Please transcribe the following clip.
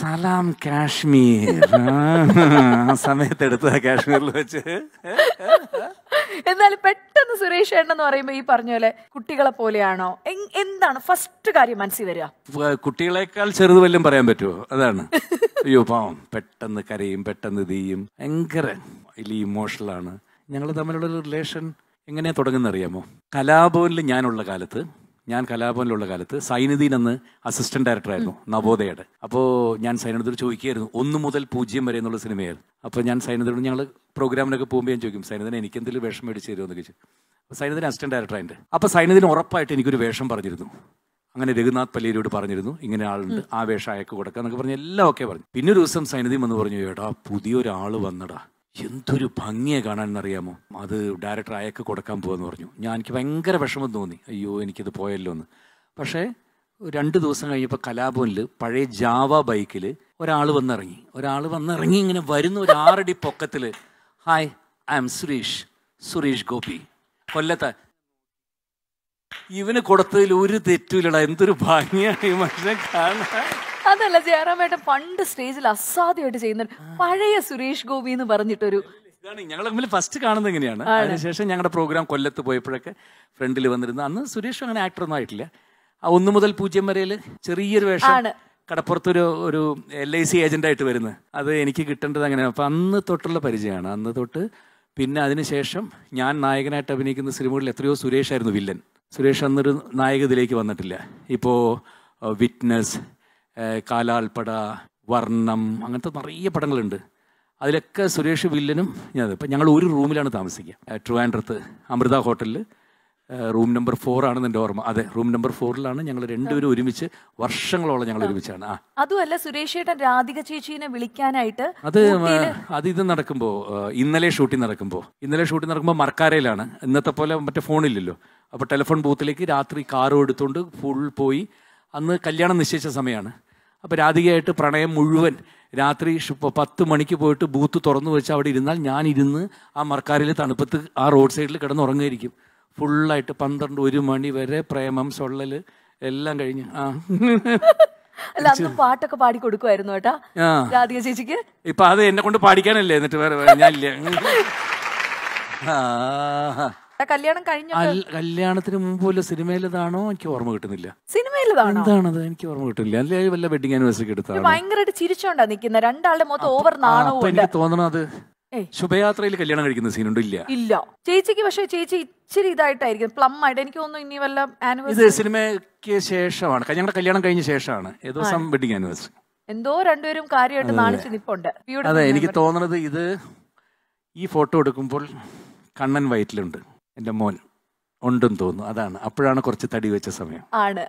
സലാം കാശ്മീർ സമയത്ത് എടുത്തതാ കാശ്മീരിൽ വെച്ച് എന്നാലും പെട്ടെന്ന് സുരേഷ് ഏട്ടൻ എന്ന് പറയുമ്പോൾ ഈ പറഞ്ഞ പോലെ കുട്ടികളെ പോലെയാണോ എന്താണ് ഫസ്റ്റ് കാര്യം മനസ്സിൽ വരിക കുട്ടികളെക്കാൾ ചെറുത് വല്ലതും പറയാൻ പറ്റുമോ അതാണ് അയ്യോ പാവം പെട്ടെന്ന് കരയും പെട്ടെന്ന് തീയും ഭയങ്കര ഇമോഷണലാണ് ഞങ്ങൾ തമ്മിലുള്ള റിലേഷൻ എങ്ങനെയാ തുടങ്ങുന്ന അറിയാമോ കലാഭവനിൽ ഞാനുള്ള കാലത്ത് ഞാൻ കലാഭവനിലുള്ള കാലത്ത് സൈനിധീൻ എന്ന് അസിസ്റ്റന്റ് ഡയറക്ടറായിരുന്നു നവോദയയുടെ അപ്പോൾ ഞാൻ സൈനദോട് ചോദിക്കുകയായിരുന്നു ഒന്ന് മുതൽ പൂജ്യം വരെ എന്നുള്ള സിനിമയായിരുന്നു അപ്പോൾ ഞാൻ സൈനദോട് ഞങ്ങൾ പ്രോഗ്രാമിനൊക്കെ പോകുമ്പോൾ ഞാൻ ചോദിക്കും സൈനദിനെ എനിക്ക് എന്തെങ്കിലും വേഷം മേടിച്ച് എന്ന് ചോദിച്ചു സൈനദിന് അസിസ്റ്റന്റ് ഡയറക്ടറായിൻ്റെ അപ്പോൾ സൈനദിന് ഉറപ്പായിട്ട് എനിക്കൊരു വേഷം പറഞ്ഞിരുന്നു അങ്ങനെ രഘുനാഥ് പല്ലിയരോട് പറഞ്ഞിരുന്നു ഇങ്ങനെ ആളുണ്ട് ആ വേഷം അയക്ക് കൊടുക്കുക എന്നൊക്കെ പറഞ്ഞ് എല്ലാം ഒക്കെ പറഞ്ഞു പിന്നെ ഒരു ദിവസം സൈനദീം എന്ന് പറഞ്ഞു ഏടാ പുതിയൊരാൾ വന്നടാ എന്തൊരു ഭംഗിയെ കാണാനെന്നറിയാമോ അത് ഡയറക്ടർ അയക്ക് കൊടുക്കാൻ പോകുമെന്ന് പറഞ്ഞു ഞാൻ എനിക്ക് ഭയങ്കര വിഷമം തോന്നി അയ്യോ എനിക്കിത് പോയല്ലോ എന്ന് പക്ഷേ രണ്ട് ദിവസം കഴിഞ്ഞപ്പോൾ കലാഭവനിൽ പഴയ ജാവ ബൈക്കിൽ ഒരാൾ വന്നിറങ്ങി ഒരാൾ വന്നിറങ്ങി ഇങ്ങനെ വരുന്ന ഒരു ആറടി പൊക്കത്തിൽ hi I am Suresh Suresh Gopi കൊല്ലത്ത ഇവന് കൊടുത്തതിൽ ഒരു തെറ്റുമില്ലടാ എന്തൊരു ഭംഗിയാണ് ഈ മനുഷ്യൻ കാണാൻ അതല്ല ജയറാമേട്ട പണ്ട് സ്റ്റേജിൽ അസാധ്യമായിട്ട് ചെയ്യുന്ന പഴയ സുരേഷ് ഗോപി എന്ന് പറഞ്ഞിട്ടൊരു ഞങ്ങൾ തമ്മിൽ ഫസ്റ്റ് കാണുന്നത് എങ്ങനെയാണ് അതിനുശേഷം ഞങ്ങളുടെ പ്രോഗ്രാം കൊല്ലത്ത് പോയപ്പോഴൊക്കെ ഫ്രണ്ടിൽ വന്നിരുന്നു അന്ന് സുരേഷ് അങ്ങനെ ഒന്നും ആയിട്ടില്ല ആ ഒന്ന് മുതൽ പൂജ്യം വരെ ചെറിയൊരു വേഷമാണ് കടപ്പുറത്തൊരു ഒരു എൽ ഐ സി ആയിട്ട് വരുന്നത് അത് എനിക്ക് കിട്ടേണ്ടത് അങ്ങനെയാണ് അപ്പൊ അന്ന് തൊട്ടുള്ള പരിചയമാണ് അന്ന് തൊട്ട് പിന്നെ അതിനുശേഷം ഞാൻ നായകനായിട്ട് അഭിനയിക്കുന്ന സിനിമകളിൽ എത്രയോ ആയിരുന്നു വില്ലൻ സുരേഷ് അന്നൊരു നായക ഇതിലേക്ക് വന്നിട്ടില്ല ഇപ്പോ വിറ്റ്നസ് കാലാൽപ്പട വർണ്ണം അങ്ങനത്തെ നിറയെ പടങ്ങളുണ്ട് അതിലൊക്കെ സുരേഷ് വില്ലനും ഞാൻ ഇപ്പം ഞങ്ങൾ ഒരു റൂമിലാണ് താമസിക്കുക ട്രിവാൻഡ്രത്ത് അമൃത ഹോട്ടലിൽ റൂം നമ്പർ ഫോർ ആണെന്ന് എൻ്റെ ഓർമ്മ അതെ റൂം നമ്പർ ഫോറിലാണ് ഞങ്ങൾ രണ്ടുപേരും ഒരുമിച്ച് വർഷങ്ങളോളം ഞങ്ങൾ ഒരുമിച്ചാണ് ആ അതുമല്ല സുരേഷ് രാധിക ചേച്ചിനെ വിളിക്കാനായിട്ട് അത് അത് ഇത് നടക്കുമ്പോൾ ഇന്നലെ ഷൂട്ടിംഗ് നടക്കുമ്പോൾ ഇന്നലെ ഷൂട്ടിംഗ് നടക്കുമ്പോൾ മർക്കാരയിലാണ് ഇന്നത്തെ പോലെ മറ്റേ ഫോണില്ലല്ലോ അപ്പോൾ ടെലിഫോൺ ബൂത്തിലേക്ക് രാത്രി കാറും എടുത്തുകൊണ്ട് ഫുൾ പോയി അന്ന് കല്യാണം നിശ്ചയിച്ച സമയമാണ് അപ്പോൾ രാധികയായിട്ട് പ്രണയം മുഴുവൻ രാത്രി പത്ത് മണിക്ക് പോയിട്ട് ബൂത്ത് തുറന്നു വെച്ച് അവിടെ ഇരുന്നാൽ ഞാൻ ആ മർക്കാരിൽ തണുപ്പത്ത് ആ റോഡ് സൈഡിൽ കിടന്നുറങ്ങുമായിരിക്കും ഫുള്ളായിട്ട് പന്ത്രണ്ട് ഒരു മണി വരെ പ്രേമം സൊള്ളൽ എല്ലാം കഴിഞ്ഞ് ആ അല്ല അന്ന് പാട്ടൊക്കെ പാടി കൊടുക്കുമായിരുന്നു കേട്ടാ രാധിക ചേച്ചിക്ക് ഇപ്പൊ അത് എന്നെ കൊണ്ട് പാടിക്കാനല്ലേ എന്നിട്ട് വേറെ ഞാനില്ലേ ആ കല്യാണത്തിന് മുമ്പ് സിനിമയിലതാണോ എനിക്ക് ഓർമ്മ കിട്ടുന്നില്ല സിനിമയിലതാണോ എന്താണത് എനിക്ക് ഓർമ്മ കിട്ടുന്നില്ല അല്ലെങ്കിൽ വല്ല വെഡിങ് ആനിവേഴ്സറി എടുത്താണ് ഭയങ്കരമായിട്ട് ചിരിച്ചോണ്ടാ നിൽക്കുന്ന രണ്ടാളുടെ മൊത്തം ഓവർ നാണവും എനിക്ക് തോന്നണത് ശുഭയാത്രയിൽ കല്യാണം കഴിക്കുന്ന സീനുണ്ട് ഇല്ല ഇല്ല ചേച്ചിക്ക് പക്ഷേ ചേച്ചി ഇച്ചിരി ഇതായിട്ടായിരിക്കും പ്ലം ആയിട്ട് എനിക്ക് തോന്നുന്നു ഇനി വല്ല ആനിവേഴ്സറി സിനിമയ്ക്ക് ശേഷമാണ് ഞങ്ങളുടെ കല്യാണം കഴിഞ്ഞ ശേഷമാണ് ഏതോ ദിവസം വെഡിങ് ആനിവേഴ്സറി എന്തോ രണ്ടുപേരും കാര്യമായിട്ട് നാളെ നിൽപ്പുണ്ട് അതെ എനിക്ക് തോന്നുന്നത് ഇത് ഈ ഫോട്ടോ എടുക്കുമ്പോൾ കണ്ണൻ വയറ്റിലുണ്ട് എൻ്റെ മോൻ ഉണ്ടെന്ന് തോന്നുന്നു അതാണ് അപ്പോഴാണ് കുറച്ച് തടി വെച്ച സമയം ആണ്